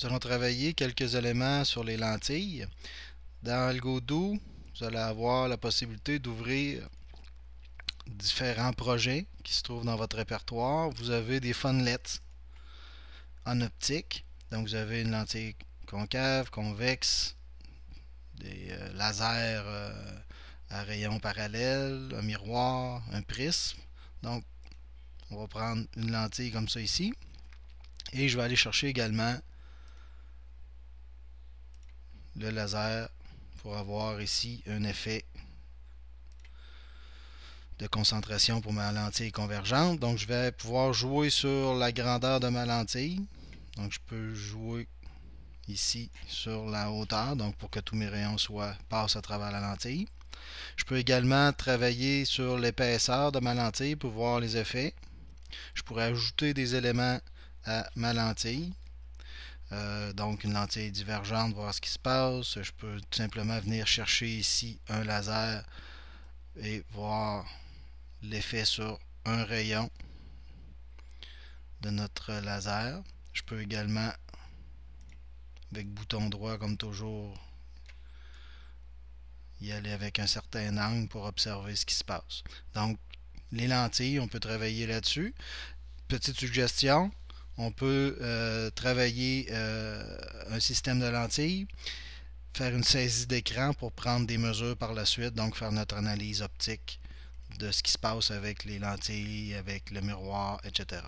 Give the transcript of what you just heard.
Nous allons travailler quelques éléments sur les lentilles. Dans Godo, vous allez avoir la possibilité d'ouvrir différents projets qui se trouvent dans votre répertoire. Vous avez des funlets en optique. Donc vous avez une lentille concave, convexe, des euh, lasers euh, à rayons parallèles, un miroir, un prisme. Donc on va prendre une lentille comme ça ici. Et je vais aller chercher également le laser pour avoir ici un effet de concentration pour ma lentille convergente. Donc, je vais pouvoir jouer sur la grandeur de ma lentille. Donc, je peux jouer ici sur la hauteur, donc pour que tous mes rayons soient, passent à travers la lentille. Je peux également travailler sur l'épaisseur de ma lentille pour voir les effets. Je pourrais ajouter des éléments à ma lentille. Euh, donc une lentille divergente, voir ce qui se passe. Je peux tout simplement venir chercher ici un laser et voir l'effet sur un rayon de notre laser. Je peux également, avec bouton droit comme toujours, y aller avec un certain angle pour observer ce qui se passe. Donc, les lentilles, on peut travailler là-dessus. Petite suggestion, on peut euh, travailler euh, un système de lentilles, faire une saisie d'écran pour prendre des mesures par la suite, donc faire notre analyse optique de ce qui se passe avec les lentilles, avec le miroir, etc.